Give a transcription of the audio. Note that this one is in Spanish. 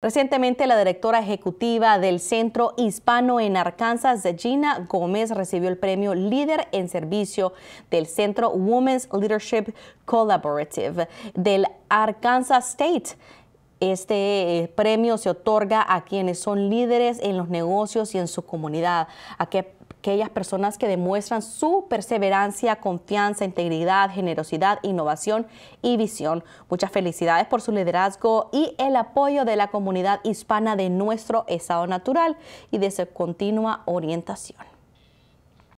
Recientemente, la directora ejecutiva del Centro Hispano en Arkansas, Gina Gómez, recibió el premio Líder en Servicio del Centro Women's Leadership Collaborative del Arkansas State. Este eh, premio se otorga a quienes son líderes en los negocios y en su comunidad, a, que, aquellas personas que demuestran su perseverancia, confianza, integridad, generosidad, innovación y visión. Muchas felicidades por su liderazgo y el apoyo de la comunidad hispana de nuestro estado natural y de su continua orientación.